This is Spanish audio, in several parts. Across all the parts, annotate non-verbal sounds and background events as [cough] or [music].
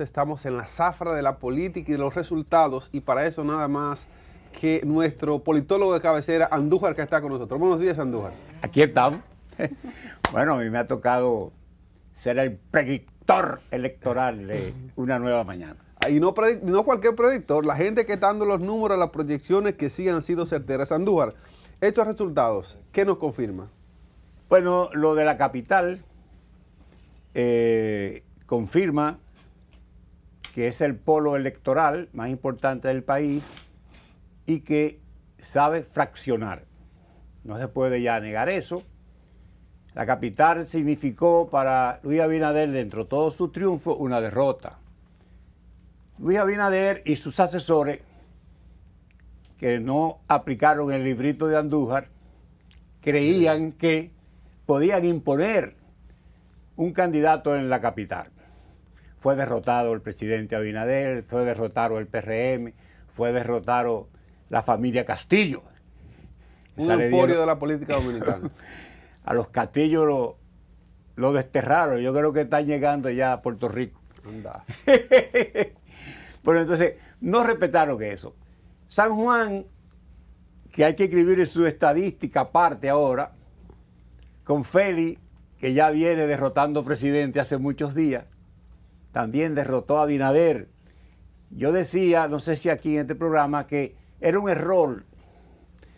Estamos en la zafra de la política y de los resultados y para eso nada más que nuestro politólogo de cabecera, Andújar, que está con nosotros. Buenos días, Andújar. Aquí estamos. [laughs] Bueno, a mí me ha tocado ser el predictor electoral de una nueva mañana. Y no, cualquier predictor, la gente que está dando los números, las proyecciones que sí han sido certeras. Andújar, estos resultados, ¿qué nos confirma? Bueno, lo de la capital eh, confirma que es el polo electoral más importante del país y que sabe fraccionar. No se puede ya negar eso. La capital significó para Luis Abinader, dentro de todos sus triunfos, una derrota. Luis Abinader y sus asesores, que no aplicaron el librito de Andújar, creían que podían imponer un candidato en la capital. Fue derrotado el presidente Abinader, fue derrotado el PRM, fue derrotado la familia Castillo. Un emporio de la política dominicana. [laughs] a los Castillo lo, desterraron. Yo creo que están llegando ya a Puerto Rico. Anda. [laughs] Pero entonces, no respetaron eso. San Juan, que hay que escribir en su estadística aparte ahora, con Félix, que ya viene derrotando presidente hace muchos días, también derrotó a Binader. Yo decía, no sé si aquí en este programa, que era un error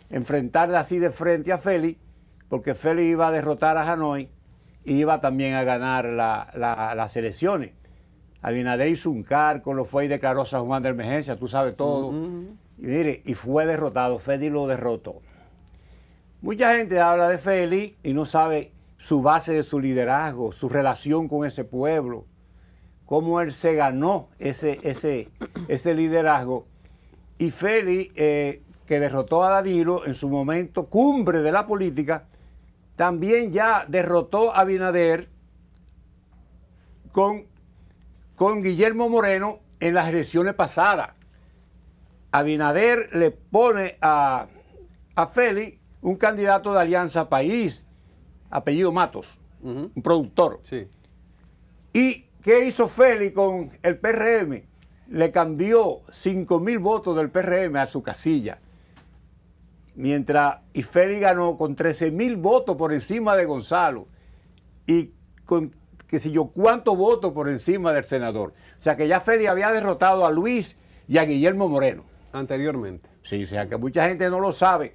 enfrentar así de frente a Félix, porque Félix iba a derrotar a Hanoi y iba también a ganar las elecciones. Abinader hizo un cargo, lo fue y declaró a San Juan de emergencia, tú sabes todo. Y mire, y fue derrotado, Félix lo derrotó. Mucha gente habla de Félix y no sabe su base de su liderazgo, su relación con ese pueblo, cómo él se ganó ese, ese, ese liderazgo. Y Félix, eh, que derrotó a Danilo en su momento cumbre de la política, también ya derrotó a Binader con, con Guillermo Moreno en las elecciones pasadas. Abinader le pone a, a Félix un candidato de Alianza País, apellido Matos, un productor. Sí. Y ¿Qué hizo Félix con el PRM? Le cambió 5.000 votos del PRM a su casilla. Mientras, y Félix ganó con 13.000 votos por encima de Gonzalo y con qué sé yo cuántos votos por encima del senador. O sea que ya Félix había derrotado a Luis y a Guillermo Moreno. Anteriormente. Sí, o sea que mucha gente no lo sabe.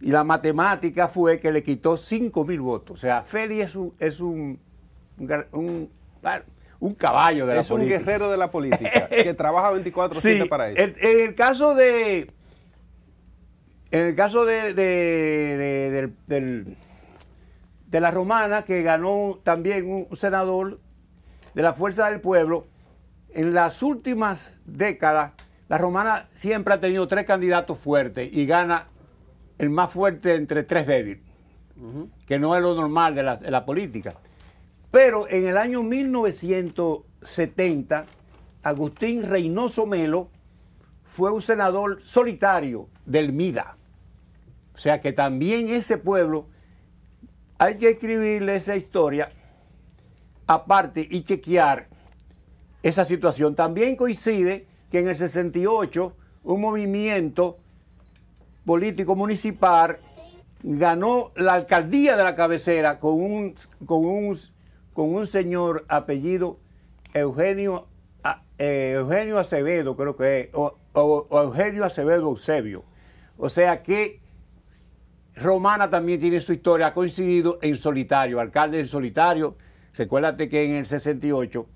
Y la matemática fue que le quitó 5.000 votos. O sea, Félix es un, un caballo de la política. Es un guerrero de la política que [laughs] trabaja 24-7 para eso. En, el caso de. En el caso de, de, la romana, que ganó también un, senador de la Fuerza del Pueblo, en las últimas décadas, la romana siempre ha tenido tres candidatos fuertes y gana el más fuerte entre tres débiles, que no es lo normal de la, de la política. Pero en el año 1970, Agustín Reynoso Melo fue un senador solitario del MIDA. O sea que también ese pueblo hay que escribirle esa historia aparte y chequear esa situación. También coincide que en el 68 un movimiento político municipal ganó la alcaldía de la cabecera con un, con con un señor apellido Eugenio, eh, Eugenio Acevedo, creo que es, o, Eugenio Acevedo Eusebio. O sea que Romana también tiene su historia, ha coincidido en solitario, alcalde en solitario. Recuérdate que en el 68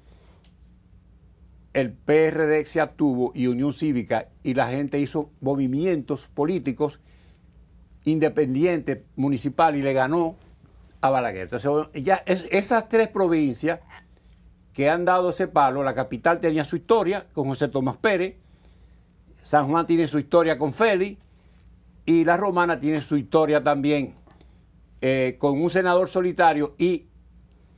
el PRD se actuó y Unión Cívica y la gente hizo movimientos políticos independientes, municipal y le ganó Balaguer. Entonces, ya esas tres provincias que han dado ese palo, la capital tenía su historia con José Tomás Pérez, San Juan tiene su historia con Félix y la Romana tiene su historia también eh, con un senador solitario y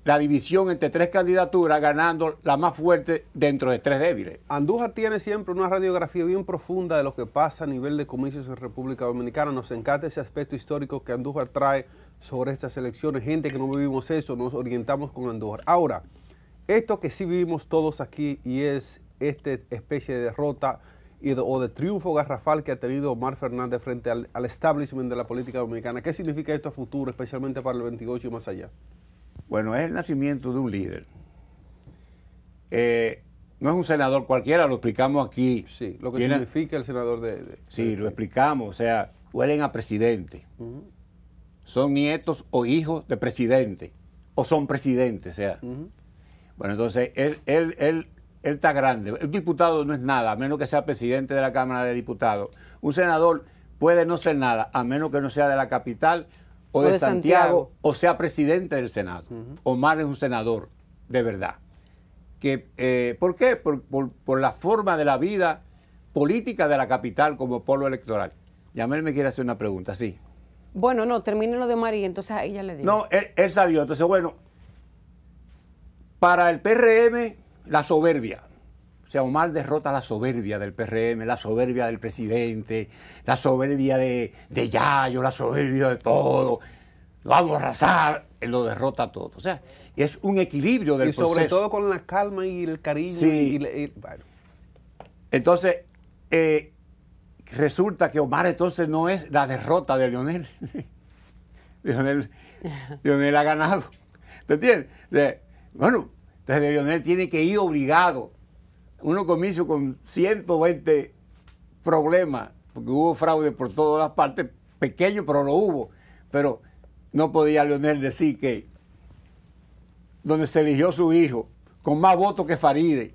la división entre tres candidaturas ganando la más fuerte dentro de tres débiles. Andújar tiene siempre una radiografía bien profunda de lo que pasa a nivel de comicios en República Dominicana. Nos encanta ese aspecto histórico que Andújar trae sobre estas elecciones, gente que no vivimos eso, nos orientamos con Andorra. Ahora, esto que sí vivimos todos aquí y es esta especie de derrota y o de triunfo garrafal que ha tenido Omar Fernández frente al, establishment de la política dominicana. ¿Qué significa esto a futuro, especialmente para el 28 y más allá? Bueno, es el nacimiento de un líder. Eh, no es un senador cualquiera, lo explicamos aquí. Sí, lo que significa el senador de... sí, lo explicamos, o sea, huelen a presidente son nietos o hijos de presidente, o son presidentes, sea. Bueno, entonces, él, él, él, él está grande. Un diputado no es nada, a menos que sea presidente de la Cámara de Diputados. Un senador puede no ser nada, a menos que no sea de la capital o, de, Santiago, o sea presidente del Senado. o más Omar es un senador, de verdad. Eh, ¿Por qué? Por, la forma de la vida política de la capital como polo electoral. Yamel me quiere hacer una pregunta, sí. Bueno, no, termine lo de María, entonces a ella le digo. No, él, él sabió. Entonces, bueno, para el PRM, la soberbia. O sea, Omar derrota la soberbia del PRM, la soberbia del presidente, la soberbia de, Yayo, la soberbia de todo. Lo vamos a arrasar. Él lo derrota todo. O sea, es un equilibrio del proceso. Y sobre todo con la calma y el cariño. Sí. Entonces, eh, resulta que Omar entonces no es la derrota de Lionel. [laughs] Lionel, ha ganado. ¿Te entiendes? bueno, entonces Lionel tiene que ir obligado. Uno comienza con 120 problemas, porque hubo fraude por todas las partes, pequeño, pero lo hubo. Pero no podía Lionel decir que donde se eligió su hijo, con más votos que Faride,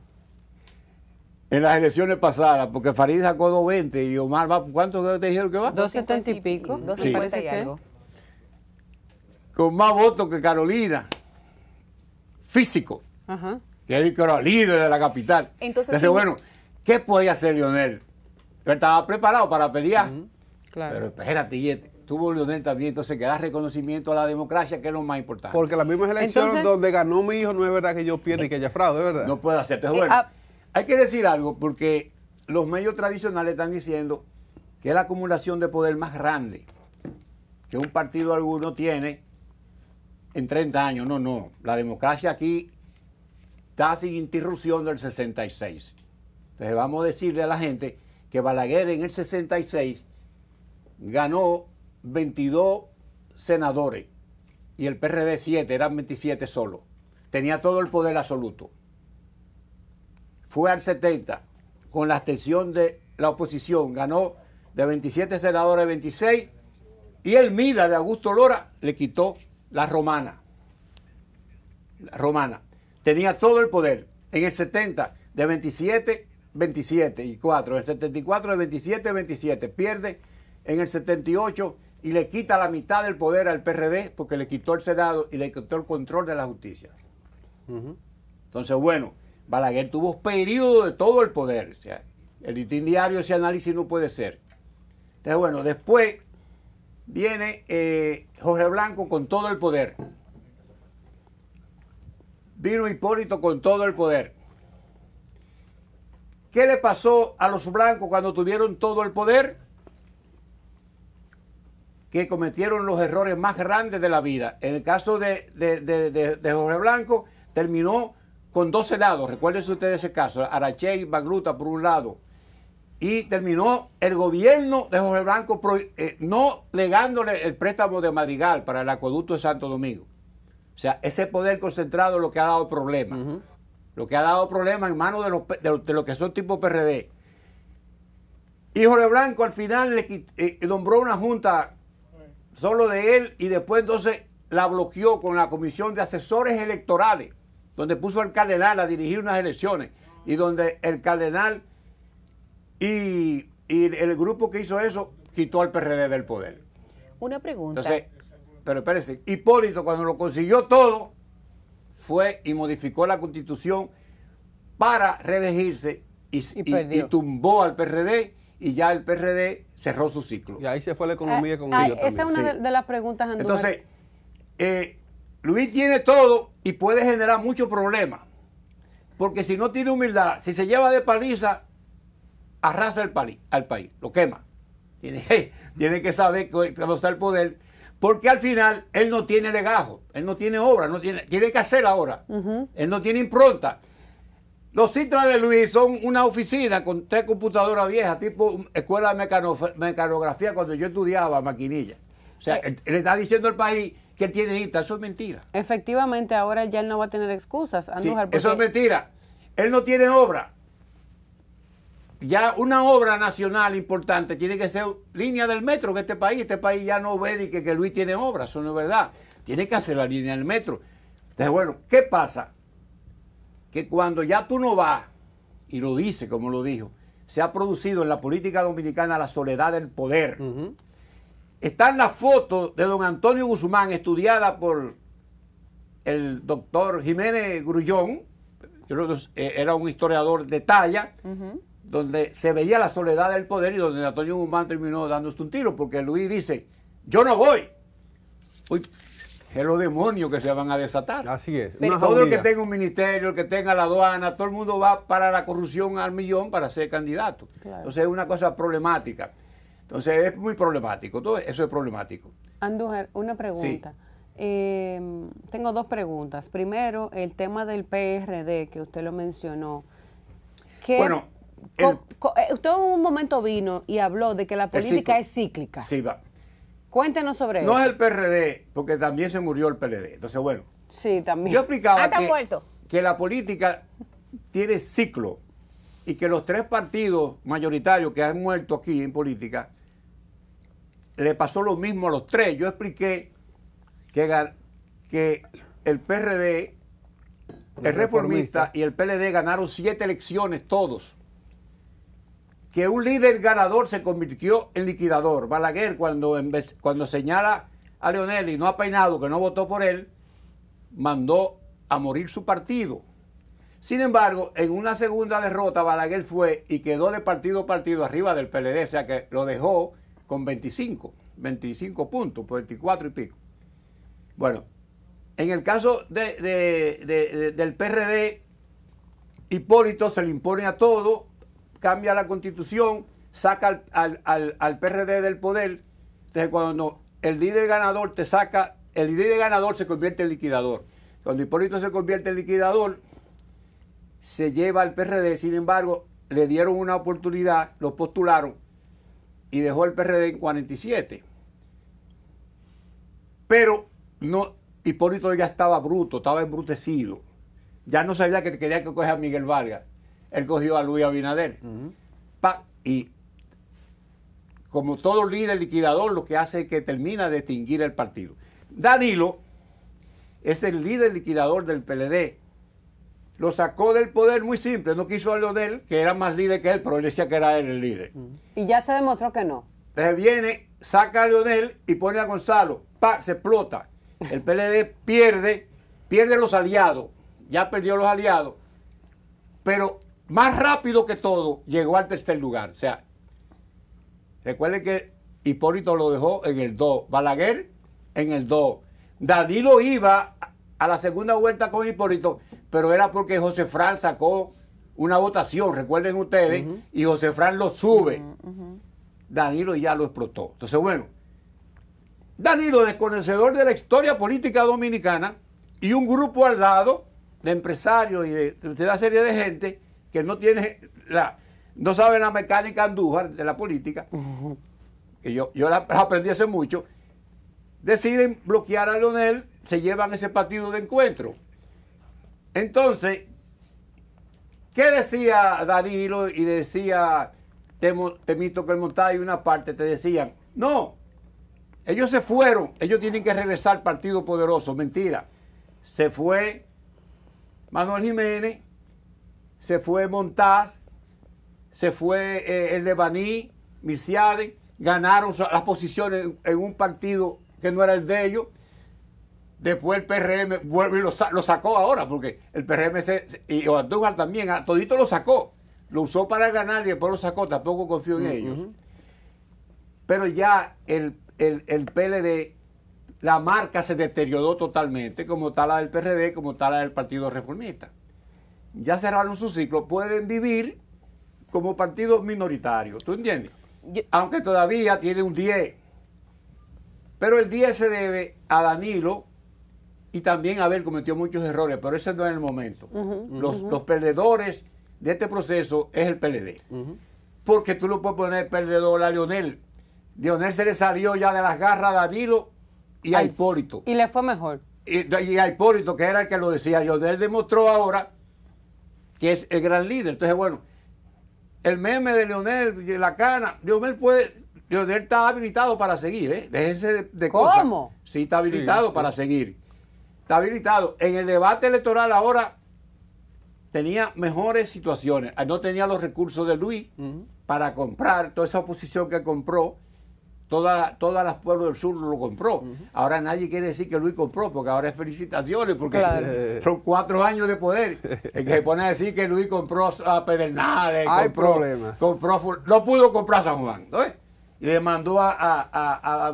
en las elecciones pasadas, porque Farid sacó 220 y Omar va, ¿cuánto te dijeron que va? 270 y pico. 250 y algo. Con más votos que Carolina. Físico. Ajá. Que era líder de la capital. Entonces, bueno, ¿qué podía hacer Lionel? estaba preparado para pelear. claro. Pero espérate, y este, tuvo Leonel también, entonces que da reconocimiento a la democracia, que es lo más importante. Porque las mismas elecciones donde ganó mi hijo, no es verdad que yo pierda y que haya fraude, es verdad. No puede hacer, es eh, bueno. Ah, hay que decir algo porque los medios tradicionales están diciendo que es la acumulación de poder más grande que un partido alguno tiene en 30 años. No, no. La democracia aquí está sin interrupción del 66. Entonces vamos a decirle a la gente que Balaguer en el 66 ganó 22 senadores y el PRD 7, eran 27 solo. Tenía todo el poder absoluto fue al 70 con la abstención de la oposición. Ganó de 27 senadores 26 y el MIDA de Augusto Lora le quitó la romana. La romana. Tenía todo el poder. En el 70 de 27, 27 y 4. En el 74 de 27, 27. Pierde en el 78 y le quita la mitad del poder al PRD porque le quitó el Senado y le quitó el control de la justicia. Entonces, bueno, Balaguer tuvo un periodo de todo el poder. el ditín diario, ese análisis no puede ser. Entonces, bueno, después viene eh, Jorge Blanco con todo el poder. Vino Hipólito con todo el poder. ¿Qué le pasó a los blancos cuando tuvieron todo el poder? Que cometieron los errores más grandes de la vida. En el caso de, de Jorge Blanco, terminó con 12 lados, recuérdense ustedes ese caso, Arache y Bagluta por un lado, y terminó el gobierno de Jorge Blanco eh, no legándole el préstamo de Madrigal para el acueducto de Santo Domingo. O sea, ese poder concentrado es lo que ha dado problemas. Lo que ha dado problemas en manos de los, que son tipo PRD. Y Jorge Blanco al final le eh, eh, nombró una junta solo de él y después entonces la bloqueó con la Comisión de Asesores Electorales donde puso al cardenal a dirigir unas elecciones y donde el cardenal y, el grupo que hizo eso quitó al PRD del poder. Una pregunta. Entonces, pero espérense, Hipólito cuando lo consiguió todo, fue y modificó la constitución para reelegirse y, y, tumbó al PRD y ya el PRD cerró su ciclo. Y ahí se fue la economía ah, con ah, Esa es una de, las preguntas, Entonces, eh, Luis tiene todo y puede generar muchos problemas. Porque si no tiene humildad, si se lleva de paliza, arrasa el al país, lo quema. Tiene, que [laughs] saber cómo está el poder. Porque al final él no tiene legajo, él no tiene obra, no tiene, que hacer ahora. Él no tiene impronta. Los Citras de Luis son una oficina con tres computadoras viejas, tipo escuela de mecanografía cuando yo estudiaba maquinilla. O sea, eh. él, le está diciendo al país, tiene Eso es mentira. Efectivamente, ahora ya él no va a tener excusas. Eso es mentira. Él no tiene obra. Ya una obra nacional importante tiene que ser línea del metro que este país. Este país ya no ve que, que Luis tiene obra, eso no es verdad. Tiene que hacer la línea del metro. Entonces, bueno, ¿qué pasa? Que cuando ya tú no vas, y lo dice como lo dijo, se ha producido en la política dominicana la soledad del poder. Están las fotos de don Antonio Guzmán estudiada por el doctor Jiménez Grullón, eh, era un historiador de talla, donde se veía la soledad del poder y donde Antonio Guzmán terminó dándose un tiro, porque Luis dice, yo no voy. Uy, es los demonios que se van a desatar. Así es. todo el que tenga un ministerio, el que tenga la aduana, todo el mundo va para la corrupción al millón para ser candidato. Entonces es una cosa problemática. Entonces es muy problemático, todo eso es problemático. Andújar, una pregunta. Em, tengo dos preguntas. Primero, el tema del PRD que usted lo mencionó. bueno, eh, usted en un momento vino y habló de que la política es cíclica. Sí, va. Cuéntenos sobre eso. No es el PRD, porque también se murió el PLD. Entonces, bueno. Sí, también. Yo explicaba ah, que la política tiene ciclo y que los tres partidos mayoritarios que han muerto aquí en política le pasó lo mismo a los tres. Yo expliqué que, el PRD, el, reformista, y el PLD ganaron siete elecciones todos. Que un líder ganador se convirtió en liquidador. Balaguer, cuando, cuando señala a Leonel y no ha peinado, que no votó por él, mandó a morir su partido. Sin embargo, en una segunda derrota, Balaguer fue y quedó de partido a partido arriba del PLD, o sea que lo dejó con 25, 25 puntos, 24 y pico. Bueno, en el caso del PRD, Hipólito se le impone a todo, cambia la constitución, saca al, PRD del poder. Entonces, cuando el líder ganador te saca, el líder ganador se convierte en liquidador. Cuando Hipólito se convierte en liquidador, se lleva al PRD, sin embargo, le dieron una oportunidad, lo postularon, y dejó el PRD en 47. Pero no, Hipólito ya estaba bruto, estaba embrutecido. Ya no sabía que quería que coge a Miguel Vargas. Él cogió a Luis Abinader. y como todo líder liquidador, lo que hace es que termina de extinguir el partido. Danilo es el líder liquidador del PLD lo sacó del poder muy simple, no quiso a Leonel, que era más líder que él, pero él decía que era él el líder. Y ya se demostró que no. se viene, saca a Leonel y pone a Gonzalo. Pa, se explota. El PLD pierde, pierde los aliados. Ya perdió los aliados. Pero más rápido que todo, llegó al tercer lugar. O sea, recuerden que Hipólito lo dejó en el 2. Balaguer en el 2. Danilo iba a la segunda vuelta con Hipólito pero era porque José Fran sacó una votación, recuerden ustedes, y José Fran lo sube. Danilo ya lo explotó. Entonces, bueno, Danilo, desconocedor de la historia política dominicana, y un grupo al lado de empresarios y de, una serie de gente que no tiene la, no sabe la mecánica andújar de la política, que yo, yo la aprendí hace mucho, deciden bloquear a Leonel, se llevan ese partido de encuentro. Entonces, ¿qué decía Danilo y decía Temito que el y una parte te decían, no, ellos se fueron, ellos tienen que regresar al Partido Poderoso, mentira. Se fue Manuel Jiménez, se fue Montaz, se fue eh, el Lebaní, Mirciade, ganaron las posiciones en un partido que no era el de ellos. Después el PRM vuelve y lo, sacó ahora, porque el PRM se, y Oandújar también, ah, todito lo sacó. Lo usó para ganar y después lo sacó, tampoco confío en ellos. Pero ya el, el, PLD la marca se deterioró totalmente, como está la del PRD, como está la del Partido Reformista. Ya cerraron su ciclo, pueden vivir como partido minoritario. ¿tú entiendes? Aunque todavía tiene un 10. Pero el 10 se debe a Danilo, y también Abel cometió muchos errores, pero ese no es el momento. los, perdedores de este proceso es el PLD. Porque tú lo puedes poner perdedor a Lionel, Lionel se le salió ya de las garras a Danilo y a Hipólito. Y le fue mejor. Y, a Hipólito, que era el que lo decía. Lionel demostró ahora que es el gran líder. Entonces, bueno, el meme de Leonel, de la cana, Lionel puede, está habilitado para seguir, ¿eh? de, ¿Cómo? Sí, está habilitado para seguir habilitado. En el debate electoral ahora tenía mejores situaciones. Ah, no tenía los recursos de Luis para comprar toda esa oposición que compró. Todas las pueblos del sur lo compró. Ahora nadie quiere decir que Luis compró, porque ahora es felicitaciones, porque [laughs] son cuatro años de poder. El que se pone a decir que Luis compró a Pedernales, compró, no pudo comprar a San Juan. le mandó a, a, a, a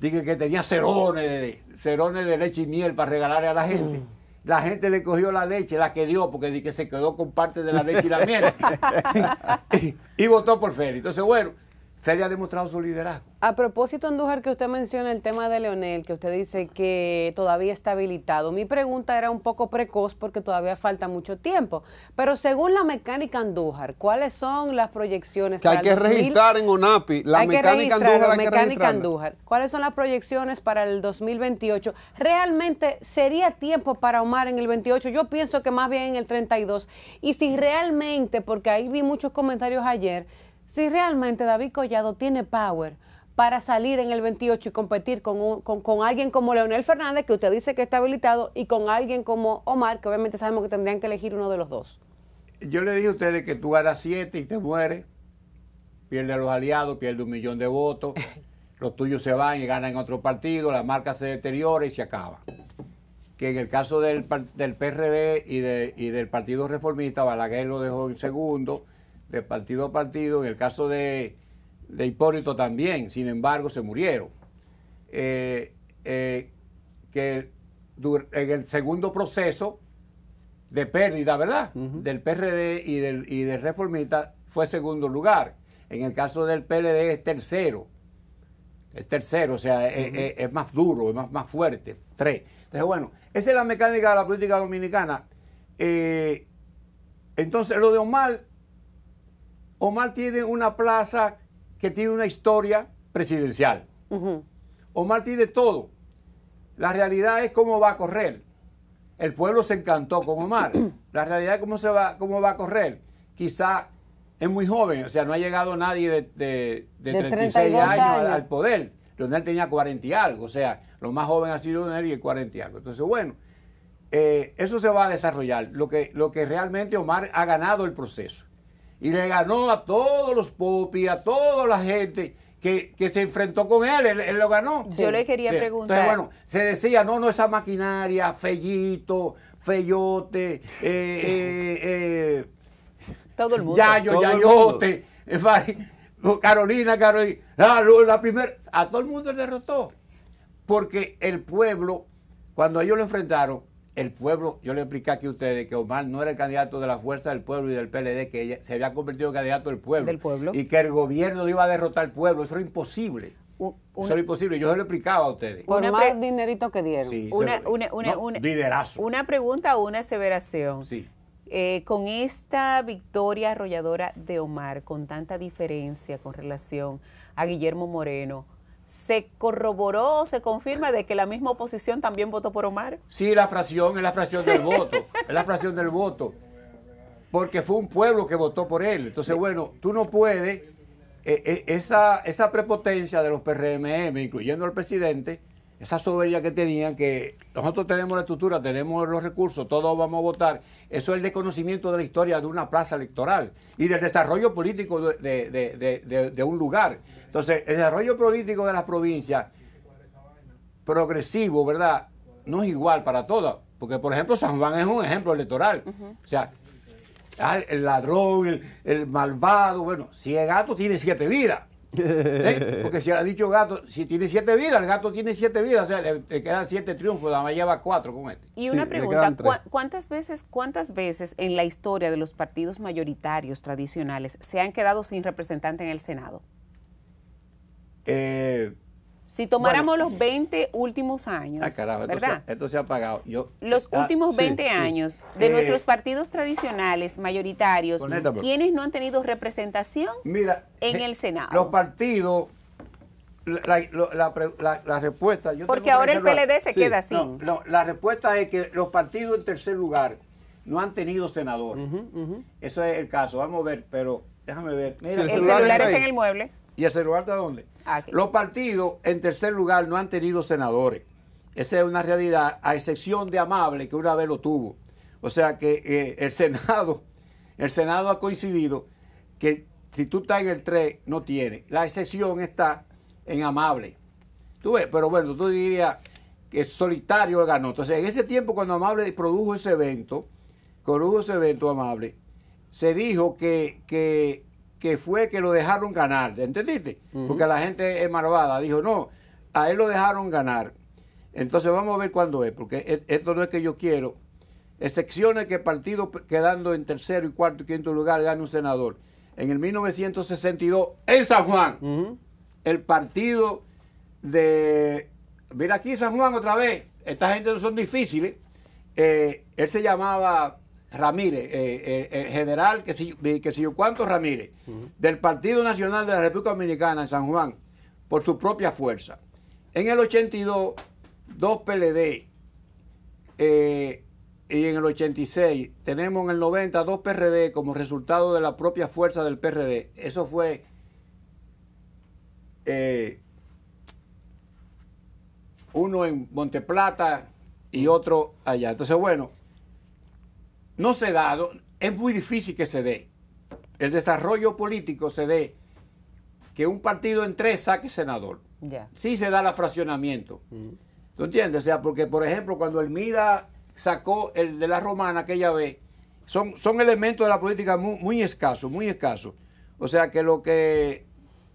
Dije que tenía cerones de, cerones de leche y miel para regalarle a la gente. Mm. La gente le cogió la leche, la que dio, porque dije se quedó con parte de la leche y la miel. [laughs] [laughs] y votó por Félix. Entonces, bueno, se ha demostrado su liderazgo. A propósito, Andújar, que usted menciona el tema de Leonel, que usted dice que todavía está habilitado. Mi pregunta era un poco precoz porque todavía falta mucho tiempo. Pero según la mecánica Andújar, ¿cuáles son las proyecciones? para Que 2028? hay que registrar en ONAPI. La mecánica Andújar. Andújar. ¿Cuáles son las proyecciones para el 2028? ¿Realmente sería tiempo para Omar en el 28? Yo pienso que más bien en el 32. Y si realmente, porque ahí vi muchos comentarios ayer, si realmente David Collado tiene power para salir en el 28 y competir con, con, alguien como Leonel Fernández, que usted dice que está habilitado, y con alguien como Omar, que obviamente sabemos que tendrían que elegir uno de los dos. Yo le dije a ustedes que tú ganas siete y te mueres, pierde a los aliados, pierde un millón de votos, [laughs] los tuyos se van y ganan en otro partido, la marca se deteriora y se acaba. Que en el caso del, del y, de, y del Partido Reformista, Balaguer lo dejó en segundo de partido a partido. En el caso de, Hipólito también, sin embargo, se murieron. Eh, eh, que en el segundo proceso de pérdida, ¿verdad? Del PRD y del, y reformista fue segundo lugar. En el caso del PLD es tercero. Es tercero, o sea, e-, e-, es, más duro, es más, más fuerte. Tres. Entonces, bueno, esa es la mecánica de la política dominicana. Eh, entonces, lo de Omar Omar tiene una plaza que tiene una historia presidencial. Omar tiene todo. La realidad es cómo va a correr. El pueblo se encantó con Omar. [clears throat] La realidad es cómo, se va, cómo va a correr. Quizá es muy joven, o sea, no ha llegado nadie de, 36 años, Al, poder. Leonel tenía 40 y algo, o sea, lo más joven ha sido Leonel y el 40 y algo. Entonces, bueno, eh, eso se va a desarrollar. Lo que, lo que realmente Omar ha ganado el proceso y le ganó a todos los popis, a toda la gente que, se enfrentó con él, él, lo ganó. Yo le quería preguntar. Entonces, bueno, se decía, no, no, esa maquinaria, Fellito, Fellote, eh, [laughs] eh, todo el Yayo, Yayote, eh, Carolina, Carolina, la, primera, a todo el mundo le derrotó. Porque el pueblo, cuando ellos lo enfrentaron, el pueblo, yo le expliqué aquí a ustedes que Omar no era el candidato de la Fuerza del Pueblo y del PLD, que se había convertido en candidato del pueblo, Y que el gobierno iba a derrotar al pueblo. Eso era imposible. eso era imposible. Yo se lo explicaba a ustedes. Por más dinerito que dieron. una, pregunta o una aseveración. Eh, con esta victoria arrolladora de Omar, con tanta diferencia con relación a Guillermo Moreno, se corroboró, se confirma de que la misma oposición también votó por Omar. Sí, la fracción es la fracción del voto, es la fracción del voto, porque fue un pueblo que votó por él. Entonces, bueno, tú no puedes, eh, eh, esa, esa prepotencia de los PRMM, incluyendo al presidente, esa soberbia que tenían, que nosotros tenemos la estructura, tenemos los recursos, todos vamos a votar, eso es el desconocimiento de la historia de una plaza electoral y del desarrollo político de un lugar. Entonces, el desarrollo político de las provincias progresivo, ¿verdad? No es igual para todas. Porque, por ejemplo, San Juan es un ejemplo electoral. O sea, ah, el ladrón, el, malvado, bueno, si el gato tiene siete vidas. ¿Eh? Porque si ha dicho gato, si tiene siete vidas, el gato tiene siete vidas, o sea, le, quedan siete triunfos, la más lleva cuatro con este. Y una pregunta, ¿cuántas veces, cuántas veces en la historia de los partidos mayoritarios tradicionales se han quedado sin representante en el Senado? Eh, si tomáramos los 20 últimos años, ah, ¿verdad? Esto se ha pagado. Yo, los ah, últimos 20 años de eh, nuestros partidos tradicionales mayoritarios, ¿quiénes no han tenido representación en el Senado? Los partidos la, respuesta. Porque ahora el PLD se queda así. No, la respuesta es que los partidos en tercer lugar no han tenido senador. Eso es el caso. Vamos a ver, pero déjame ver. el, celular, está, en el mueble. ¿Y el celular está dónde? Ah, Los partidos, en tercer lugar, no han tenido senadores. Esa es una realidad, a excepción de Amable, que una vez lo tuvo. O sea que eh, el Senado, el Senado ha coincidido que si tú estás en el 3, no tiene. La excepción está en Amable. Tú ves, pero bueno, tú dirías que solitario ganó. Entonces, en ese tiempo, cuando Amable produjo ese evento, produjo ese evento Amable, se dijo que, que que fue que lo dejaron ganar, ¿entendiste? Porque la gente es malvada, dijo, no, a él lo dejaron ganar. Entonces vamos a ver cuándo es, porque e-, esto no es que yo quiero. Excepciones que partido quedando en tercero y cuarto y quinto lugar gane un senador. En el 1962, en San Juan, el partido de... Mira aquí San Juan otra vez, esta gente no son difíciles. Eh, él se llamaba Ramírez, eh, eh, el general, que si, que yo cuánto Ramírez, del Partido Nacional de la República Dominicana en San Juan, por su propia fuerza. En el 82, dos PLD, eh, y en el 86, tenemos en el 90 dos PRD como resultado de la propia fuerza del PRD. Eso fue uno en Monteplata y otro allá. Entonces, bueno, no se da, es muy difícil que se dé. El desarrollo político se dé que un partido en tres saque senador. Sí se da el fraccionamiento. ¿Tú entiendes? O sea, porque por ejemplo, cuando el MIDA sacó el de la romana aquella vez, son, son elementos de la política muy, escasos, muy escasos. O sea que lo que,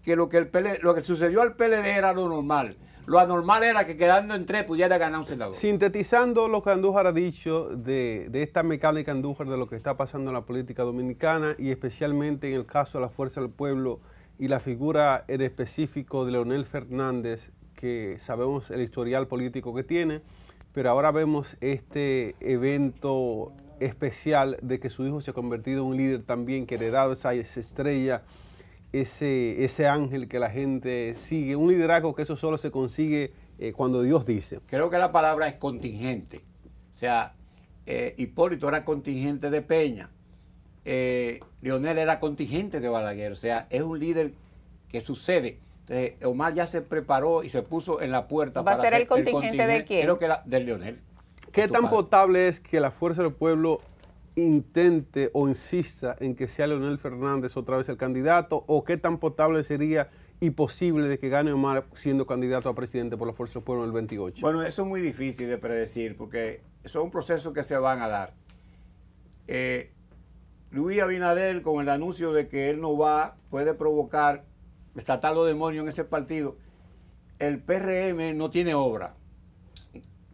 lo que lo que sucedió al PLD era lo normal. Lo anormal era que quedando en tres pudiera ganar un senador. Sintetizando lo que Andújar ha dicho de, esta mecánica Andújar de lo que está pasando en la política dominicana y especialmente en el caso de la Fuerza del Pueblo y la figura en específico de Leonel Fernández, que sabemos el historial político que tiene, pero ahora vemos este evento especial de que su hijo se ha convertido en un líder también, que heredado esa estrella ese, ángel que la gente sigue, un liderazgo que eso solo se consigue eh, cuando Dios dice. Creo que la palabra es contingente. O sea, eh, Hipólito era contingente de Peña, eh, Leonel era contingente de Balaguer, o sea, es un líder que sucede. Entonces, Omar ya se preparó y se puso en la puerta. ¿Va a ser el contingente, de quién? Creo que de Leonel. ¿Qué tan potable es que la fuerza del pueblo intente o insista en que sea Leonel Fernández otra vez el candidato o qué tan potable sería y posible de que gane Omar siendo candidato a presidente por la Fuerza del Pueblo en el 28? Bueno, eso es muy difícil de predecir porque son procesos que se van a dar. Eh, Luis Abinader, con el anuncio de que él no va, puede provocar, estatal los demonio en ese partido. El PRM no tiene obra.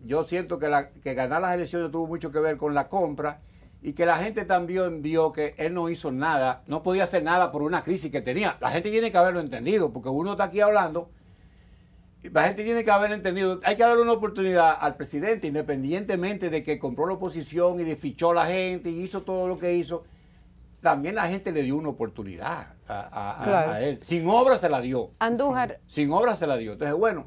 Yo siento que, que ganar las elecciones tuvo mucho que ver con la compra y que la gente también vio que él no hizo nada, no podía hacer nada por una crisis que tenía. La gente tiene que haberlo entendido, porque uno está aquí hablando, la gente tiene que haber entendido, hay que darle una oportunidad al presidente, independientemente de que compró la oposición y desfichó a la gente y hizo todo lo que hizo, también la gente le dio una oportunidad a, él. Sin obra se la dio. Andújar. Sin, sin obra se la dio. Entonces, bueno.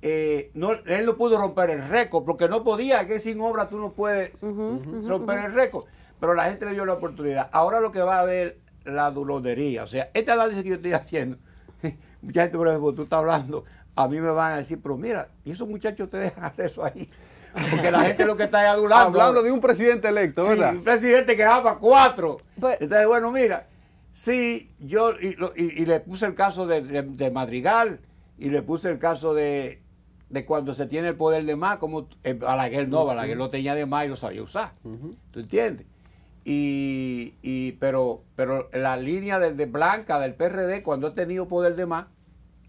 Eh, no, él no pudo romper el récord, porque no podía, que sin obra tú no puedes romper el récord. Pero la gente le dio la oportunidad. Ahora lo que va a haber la dulodería, o sea, este análisis que yo estoy haciendo, [laughs] mucha gente, por ejemplo, tú estás hablando, a mí me van a decir, pero mira, ¿y esos muchachos te dejan hacer eso ahí? Porque la gente lo que está adulando. Hablando de un presidente electo, ¿verdad? Sí, un presidente que daba cuatro. Pues Entonces, bueno, mira, sí, yo y, le puse el caso de Madrigal y le puse el caso de, de cuando se tiene el poder de más, como que eh, Balaguer no, Balaguer lo tenía de más y lo sabía usar. ¿Tú entiendes? Y, y, pero, pero la línea de, blanca del PRD, cuando ha tenido poder de más,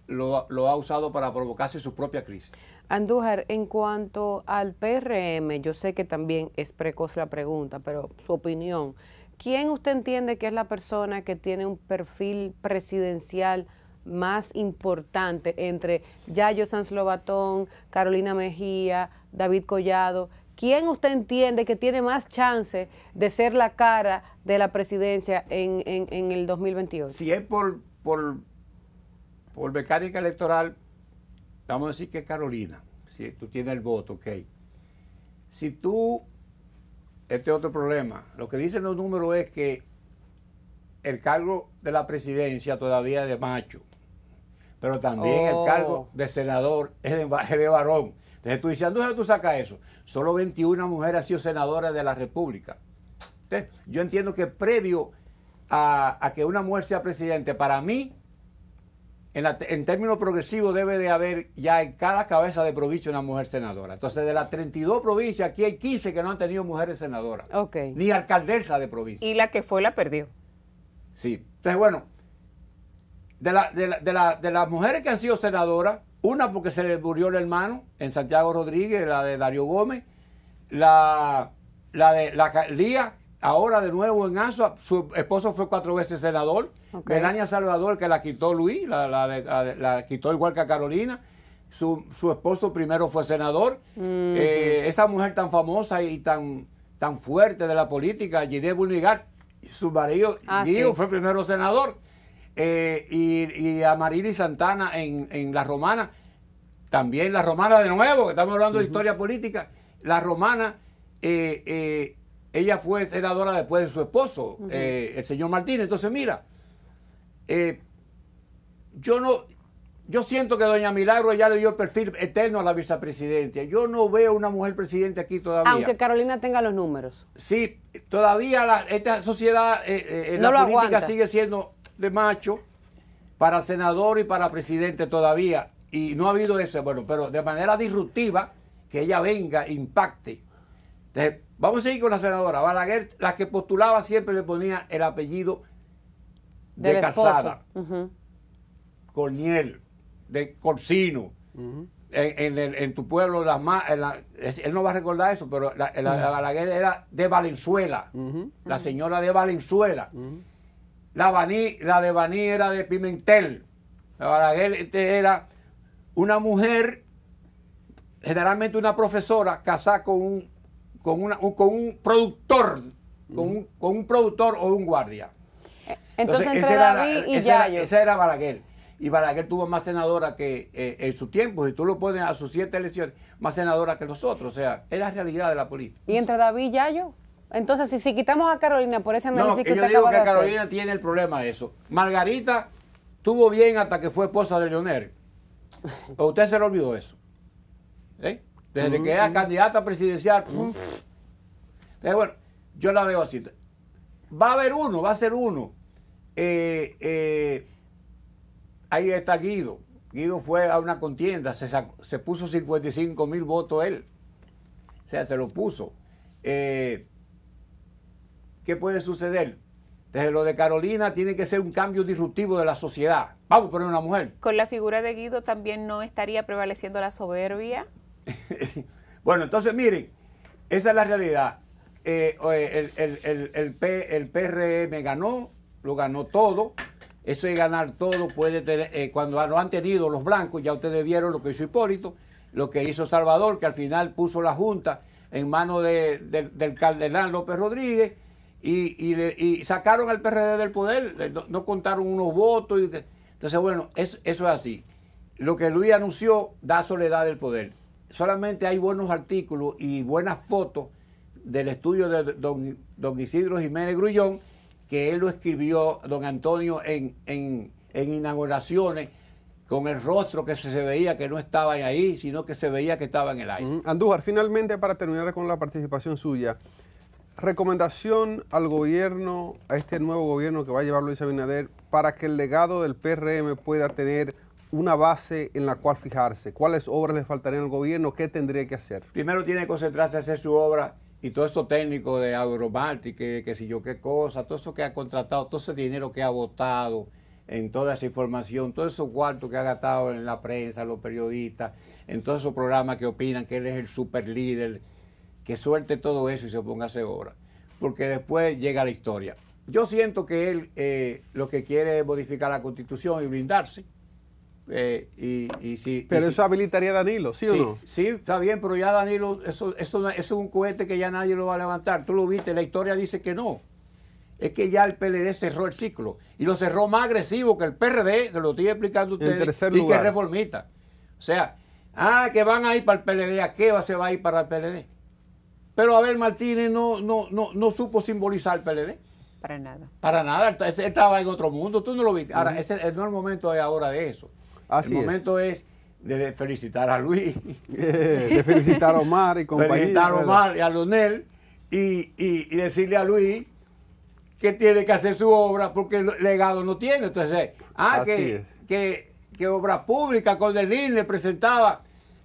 lo, lo ha usado para provocarse su propia crisis. Andújar, en cuanto al PRM, yo sé que también es precoz la pregunta, pero su opinión, ¿quién usted entiende que es la persona que tiene un perfil presidencial más importante entre Yayo Sanz Lobatón, Carolina Mejía, David Collado, ¿quién usted entiende que tiene más chance de ser la cara de la presidencia en, el 2021? Si es por, por, mecánica electoral, vamos a decir que Carolina, si tú tienes el voto, ok. Si tú, este otro problema, lo que dicen los números es que el cargo de la presidencia todavía es de macho pero también el cargo oh. de senador es de, de varón. Entonces tú dices, ¿dónde tú sacas eso? Solo 21 mujeres han sido senadoras de la República. yo entiendo que previo a, que una mujer sea presidente, para mí, en, términos progresivos, debe de haber ya en cada cabeza de provincia una mujer senadora. Entonces, de las 32 provincias, aquí hay 15 que no han tenido mujeres senadoras. Ni alcaldesa de provincia. Y la que fue la perdió. Sí. Entonces, bueno, de, la, de, la, de, las mujeres que han sido senadoras, una porque se le murió el hermano en Santiago Rodríguez, la de Darío Gómez, la, de la Lía, ahora de nuevo en Asoa, su esposo fue cuatro veces senador, Melania Salvador, que la quitó Luis, la, quitó igual que a Carolina. Su, esposo primero fue senador. Mm. Eh, esa mujer tan famosa y tan, tan fuerte de la política, Gide Bulnigar, su marido ah, fue primero senador. Eh, y, y, a y Santana en, en, La Romana, también La Romana de nuevo, estamos hablando de historia política, La Romana, eh, eh, ella fue senadora después de su esposo, el señor Martínez. Entonces, mira, yo no, yo siento que doña Milagro ya le dio el perfil eterno a la vicepresidencia. Yo no veo una mujer presidente aquí todavía. Aunque Carolina tenga los números. Sí, todavía esta sociedad, eh, la política sigue siendo de macho para senador y para presidente todavía. Y no ha habido ese, bueno, pero de manera disruptiva, que ella venga, impacte. vamos a seguir con la senadora. Balaguer, la que postulaba siempre le ponía el apellido de, Casada. con Corniel, de Corsino. en, tu pueblo, las más, él no va a recordar eso, pero la, la Balaguer era de Valenzuela, la señora de Valenzuela. La, Baní, la de Baní era de Pimentel. La Balaguer este, era una mujer, generalmente una profesora, casada con un, una, con un productor, con un, productor o un guardia. Eh, entonces, entre David era, y esa era Balaguer. Y Balaguer tuvo más senadora que eh, en su tiempo, si tú lo pones a sus siete elecciones, más senadora que nosotros. O sea, es la realidad de la política. ¿Y entre David y Yayo? Entonces, si, quitamos a Carolina por ese análisis no, que yo digo que Carolina tiene el problema de eso. Margarita tuvo bien hasta que fue esposa de Leonel. ¿O usted se le olvidó eso? ¿Eh? Desde mm, que era mm. candidata presidencial. Mm. bueno, yo la veo así. Va a haber uno, va a ser uno. Eh, eh, ahí está Guido. Guido fue a una contienda, se, se puso 55 mil votos él. O sea, se lo puso. Eh, ¿qué puede suceder? Desde lo de Carolina tiene que ser un cambio disruptivo de la sociedad. Vamos a poner una mujer. Con la figura de Guido también no estaría prevaleciendo la soberbia. [laughs] bueno, entonces miren, esa es la realidad. Eh, el, P, el PRM e ganó, lo ganó todo. Eso de ganar todo puede tener, eh, cuando lo han tenido los blancos, ya ustedes vieron lo que hizo Hipólito, lo que hizo Salvador, que al final puso la Junta en manos del cardenal López Rodríguez y, le, sacaron al PRD del poder, eh, no, contaron unos votos. Y, entonces, bueno, eso, es así. Lo que Luis anunció da soledad del poder. Solamente hay buenos artículos y buenas fotos del estudio de don, Isidro Jiménez Grullón, que él lo escribió, don Antonio, en, en, inauguraciones con el rostro que se, veía que no estaba ahí, sino que se veía que estaba en el aire. Andújar, finalmente para terminar con la participación suya, recomendación al gobierno, a este nuevo gobierno que va a llevar Luis Abinader, para que el legado del PRM pueda tener una base en la cual fijarse? ¿Cuáles obras le faltarían al gobierno? ¿Qué tendría que hacer? Primero tiene que concentrarse a hacer su obra y todo eso técnico de Agromarty, que, que si yo qué cosa, todo eso que ha contratado, todo ese dinero que ha votado en toda esa información, todo eso cuarto que ha gastado en la prensa, los periodistas, en todos esos programas que opinan que él es el super líder que suelte todo eso y se ponga a hacer obra, porque después llega la historia. Yo siento que él eh, lo que quiere es modificar la constitución y blindarse. Eh, y, si, pero eso habilitaría a Danilo, ¿sí, o no? Sí, está bien, pero ya Danilo, eso, eso, es un cohete que ya nadie lo va a levantar. Tú lo viste, la historia dice que no. Es que ya el PLD cerró el ciclo y lo cerró más agresivo que el PRD, se lo estoy explicando a ustedes, y que reformista. O sea, ah, que van a ir para el PLD, ¿a qué va, se va a ir para el PLD? Pero a ver Martínez no, no, no, supo simbolizar el PLD. Para nada. Para nada, él, estaba en otro mundo, tú no lo viste. Ahora, ese, no es el momento ahora de eso. Así el momento es, de felicitar a Luis. [laughs] de felicitar a Omar y compañía. Felicitar a Omar y a Lonel. y, decirle a Luis que tiene que hacer su obra porque legado no tiene. Entonces, ah, que, obra pública con el INE presentaba,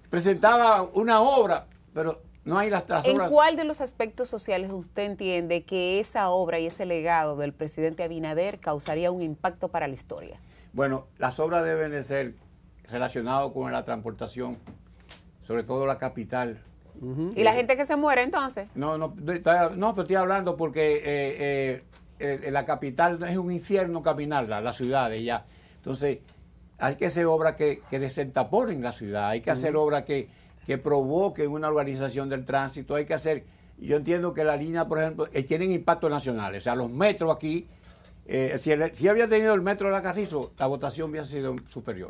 presentaba una obra, pero no hay ¿En cuál de los aspectos sociales usted entiende que esa obra y ese legado del presidente Abinader causaría un impacto para la historia? Bueno, las obras deben de ser relacionadas con la transportación, sobre todo la capital. ¿Y eh, la gente que se muere entonces? No, no, no pero estoy hablando porque eh, eh, la capital es un infierno caminarla, las ciudades ya. Entonces, hay que hacer obras que, desentaporen la ciudad, hay que hacer obras que que provoquen una organización del tránsito. Hay que hacer, yo entiendo que la línea, por ejemplo, eh, tienen impacto nacional, o sea, los metros aquí, eh, si, si había tenido el metro de la Carrizo, la votación hubiera sido superior.